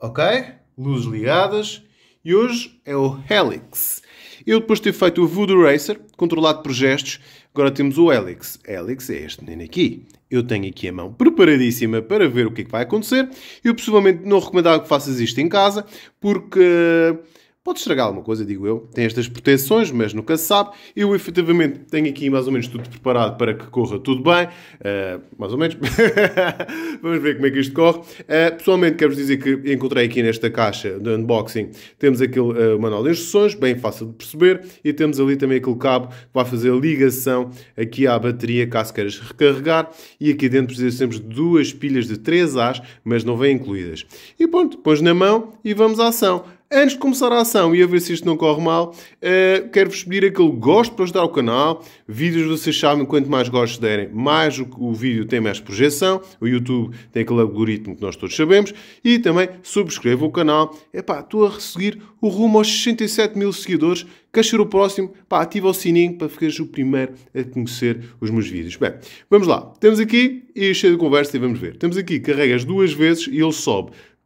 ok? Luzes ligadas. E hoje é o Helix. Eu depois de ter feito o Voodoo Racer, controlado por gestos, agora temos o Helix. Helix é este menino aqui. Eu tenho aqui a mão preparadíssima para ver o que é que vai acontecer. Eu possivelmente não recomendava que faças isto em casa, porque Pode estragar alguma coisa, digo eu. Tem estas proteções, mas nunca se sabe. Eu, efetivamente, tenho aqui mais ou menos tudo preparado para que corra tudo bem. Uh, mais ou menos. Vamos ver como é que isto corre. Uh, pessoalmente, quero-vos dizer que encontrei aqui nesta caixa de unboxing, temos aquele uh, manual de instruções, bem fácil de perceber. E temos ali também aquele cabo que vai fazer a ligação aqui à bateria, caso queiras recarregar. E aqui dentro precisamos de duas pilhas de 3 As, mas não vêm incluídas. E pronto, pões na mão e vamos à ação. Antes de começar a ação e a ver se isto não corre mal, uh, quero-vos pedir aquele gosto para ajudar o canal. Vídeos vocês sabem, quanto mais gostos derem, mais o, o, vídeo tem mais projeção. O YouTube tem aquele algoritmo que nós todos sabemos. E também subscrevam o canal. Epá, estou a seguir o rumo aos 67 mil seguidores. Queres ser o próximo? Pá, ativa o sininho para ficares o primeiro a conhecer os meus vídeos. Bem, vamos lá. Temos aqui, e cheio de conversa e vamos ver. Temos aqui, carregas duas vezes e ele sobe.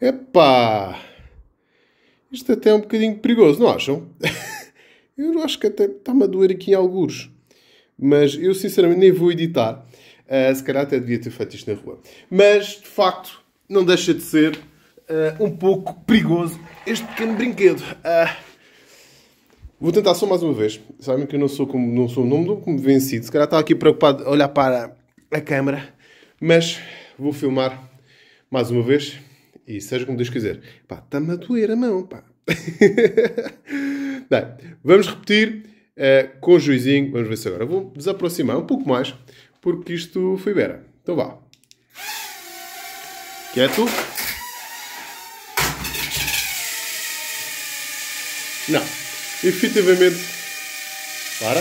Epá! Isto até é um bocadinho perigoso, não acham? eu acho que até está-me a doer aqui em alguns. Mas eu sinceramente nem vou editar. Uh, se calhar até devia ter feito isto na rua. Mas, de facto, não deixa de ser uh, um pouco perigoso este pequeno brinquedo. Uh, Vou tentar só mais uma vez. Sabem que eu não sou como não sou, não como vencido. Se calhar estava aqui preocupado a olhar para a câmera, mas vou filmar mais uma vez. E seja como Deus quiser. Pá, está-me a doer a mão, pá. Bem, vamos repetir uh, com o juizinho. Vamos ver se agora. Vou desaproximar um pouco mais, porque isto foi vera Então vá. Quieto. Não. Efetivamente. Para.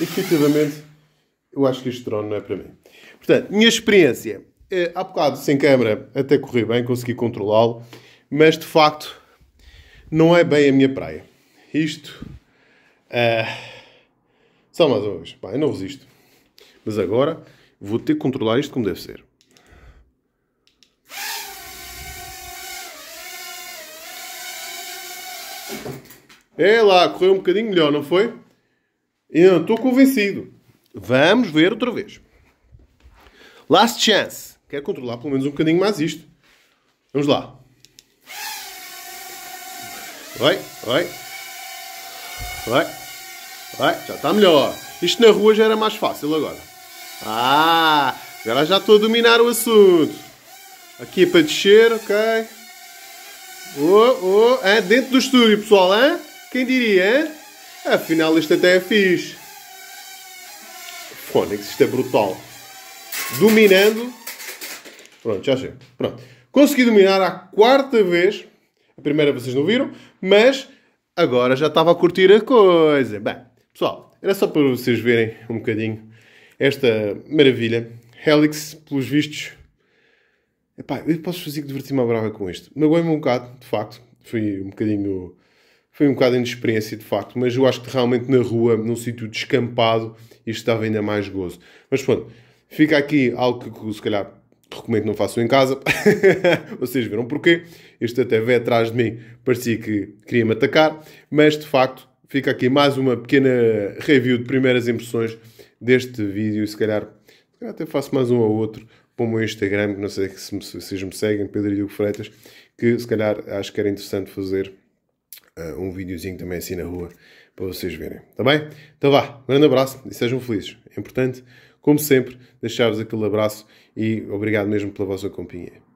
Efetivamente, eu acho que este drone não é para mim. Portanto, minha experiência eh, há bocado, sem câmera, até corri bem, consegui controlá-lo, mas de facto não é bem a minha praia. Isto. Eh, só mais uma vez. Pá, eu não resisto. Mas agora vou ter que controlar isto como deve ser. É lá, correu um bocadinho melhor, não foi? Eu não estou convencido. Vamos ver outra vez. Last chance. Quero controlar pelo menos um bocadinho mais isto. Vamos lá. Vai, vai. Vai. Vai, já está melhor. Isto na rua já era mais fácil agora. Ah, agora já estou a dominar o assunto. Aqui é para descer, ok. Oh, oh, é dentro do estúdio, pessoal, hein? Quem diria, hein? Afinal, isto até é fixe. Fónix, isto é brutal. Dominando Pronto, já chega. Pronto. Consegui dominar a quarta vez. A primeira vocês não viram, mas agora já estava a curtir a coisa. Bem, pessoal, era só para vocês verem um bocadinho esta maravilha. Helix, pelos vistos. Epá, eu posso fazer que diverti-me a brava com isto. Magoei-me um bocado, de facto. Foi um bocadinho. Foi um bocado de inexperiência, de facto, mas eu acho que realmente na rua, num sítio descampado, isto dava ainda mais gozo. Mas pronto, fica aqui algo que se calhar recomendo que não façam em casa. Vocês viram porquê. Este até veio atrás de mim, parecia que queria me atacar, mas de facto fica aqui mais uma pequena review de primeiras impressões deste vídeo. Se calhar, se calhar até faço mais um ou outro para o meu Instagram, não sei se me, vocês me seguem, Pedro Diogo Freitas, que se calhar acho que era interessante fazer uh, um videozinho também assim na rua para vocês verem. Está bem? Então vá, grande abraço e sejam felizes. É importante como sempre, deixar-vos aquele abraço e obrigado mesmo pela vossa companhia.